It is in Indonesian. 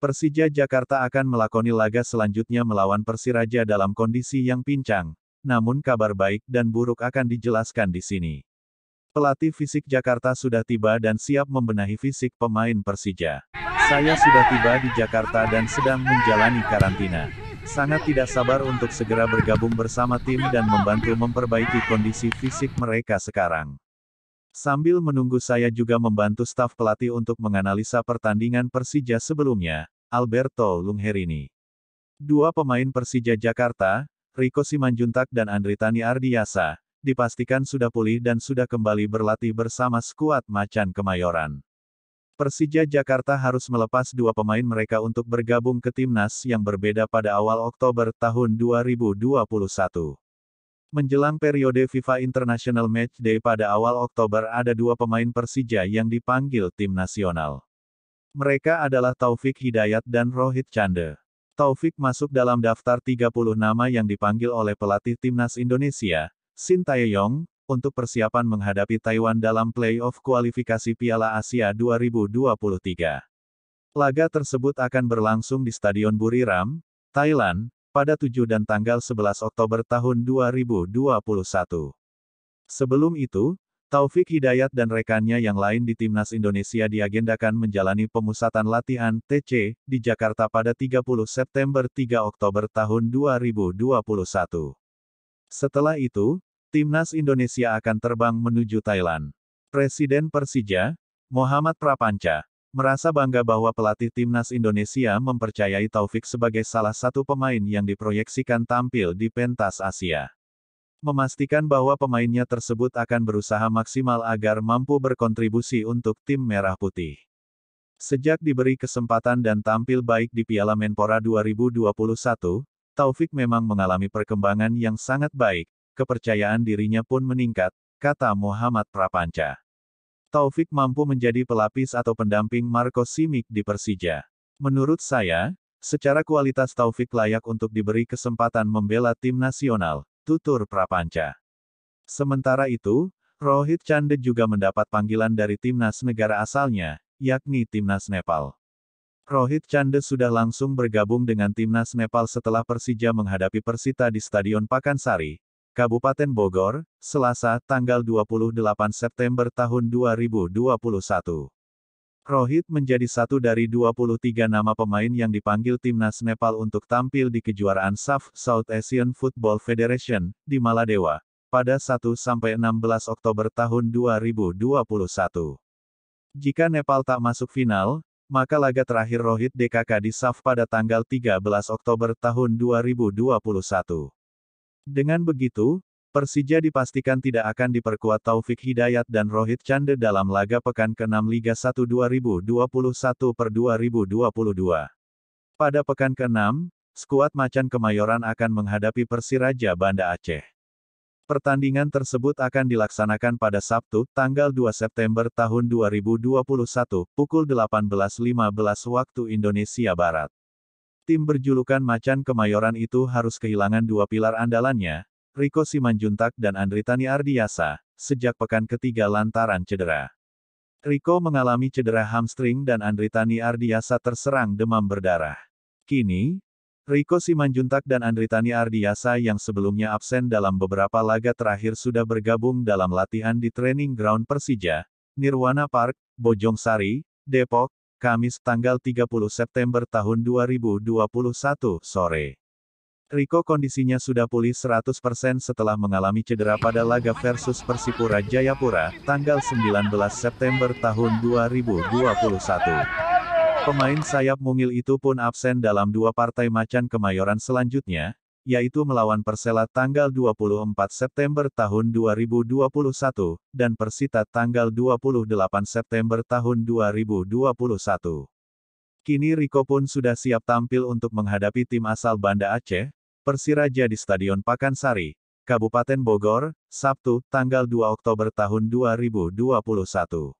Persija Jakarta akan melakoni laga selanjutnya melawan Persiraja dalam kondisi yang pincang, namun kabar baik dan buruk akan dijelaskan di sini. Pelatih fisik Jakarta sudah tiba dan siap membenahi fisik pemain Persija. Saya sudah tiba di Jakarta dan sedang menjalani karantina. Sangat tidak sabar untuk segera bergabung bersama tim dan membantu memperbaiki kondisi fisik mereka sekarang. Sambil menunggu saya juga membantu staf pelatih untuk menganalisa pertandingan Persija sebelumnya, Alberto Lungherini. Dua pemain Persija Jakarta, Riko Simanjuntak dan Andritani Ardiasa, dipastikan sudah pulih dan sudah kembali berlatih bersama skuad Macan Kemayoran. Persija Jakarta harus melepas dua pemain mereka untuk bergabung ke timnas yang berbeda pada awal Oktober tahun 2021. Menjelang periode FIFA International Match Day pada awal Oktober ada dua pemain Persija yang dipanggil tim nasional. Mereka adalah Taufik Hidayat dan Rohit Chande. Taufik masuk dalam daftar 30 nama yang dipanggil oleh pelatih timnas Indonesia, Shin Taeyong, untuk persiapan menghadapi Taiwan dalam playoff kualifikasi Piala Asia 2023. Laga tersebut akan berlangsung di Stadion Buriram, Thailand, pada 7 dan tanggal 11 Oktober tahun 2021. Sebelum itu, Taufik Hidayat dan rekannya yang lain di Timnas Indonesia diagendakan menjalani pemusatan latihan TC di Jakarta pada 30 September 3 Oktober tahun 2021. Setelah itu, Timnas Indonesia akan terbang menuju Thailand. Presiden Persija, Muhammad Prapanca, merasa bangga bahwa pelatih timnas Indonesia mempercayai Taufik sebagai salah satu pemain yang diproyeksikan tampil di pentas Asia. Memastikan bahwa pemainnya tersebut akan berusaha maksimal agar mampu berkontribusi untuk tim merah putih. Sejak diberi kesempatan dan tampil baik di Piala Menpora 2021, Taufik memang mengalami perkembangan yang sangat baik, kepercayaan dirinya pun meningkat, kata Muhammad Prapanca. Taufik mampu menjadi pelapis atau pendamping Marco Simic di Persija. Menurut saya, secara kualitas Taufik layak untuk diberi kesempatan membela tim nasional, tutur Prapanca. Sementara itu, Rohit Chande juga mendapat panggilan dari timnas negara asalnya, yakni timnas Nepal. Rohit Chande sudah langsung bergabung dengan timnas Nepal setelah Persija menghadapi Persita di Stadion Pakansari, Kabupaten Bogor, Selasa, tanggal 28 September tahun 2021. Rohit menjadi satu dari 23 nama pemain yang dipanggil timnas Nepal untuk tampil di kejuaraan SAF South Asian Football Federation di Maladewa pada 1 sampai 16 Oktober tahun 2021. Jika Nepal tak masuk final, maka laga terakhir Rohit DKK di SAF pada tanggal 13 Oktober tahun 2021. Dengan begitu, Persija dipastikan tidak akan diperkuat Taufik Hidayat dan Rohit Chande dalam laga pekan ke-6 Liga 1 2021 per 2022. Pada pekan ke-6, skuad Macan Kemayoran akan menghadapi Persiraja Banda Aceh. Pertandingan tersebut akan dilaksanakan pada Sabtu, tanggal 2 September tahun 2021, pukul 18.15 waktu Indonesia Barat. Tim berjulukan Macan Kemayoran itu harus kehilangan dua pilar andalannya, Riko Simanjuntak dan Andritani Ardiasa, sejak pekan ketiga lantaran cedera. Riko mengalami cedera hamstring dan Andritani Ardiasa terserang demam berdarah. Kini, Riko Simanjuntak dan Andritani Ardiasa yang sebelumnya absen dalam beberapa laga terakhir sudah bergabung dalam latihan di training ground Persija, Nirwana Park, Bojong Sari, Depok, Kamis tanggal 30 September tahun 2021, sore. Riko kondisinya sudah pulih 100% setelah mengalami cedera pada laga versus Persipura Jayapura, tanggal 19 September tahun 2021. Pemain sayap mungil itu pun absen dalam dua partai macan kemayoran selanjutnya, yaitu melawan Persela tanggal 24 September tahun 2021, dan Persita tanggal 28 September tahun 2021. Kini Riko pun sudah siap tampil untuk menghadapi tim asal Banda Aceh, Persiraja di Stadion Pakansari, Kabupaten Bogor, Sabtu, tanggal 2 Oktober tahun 2021.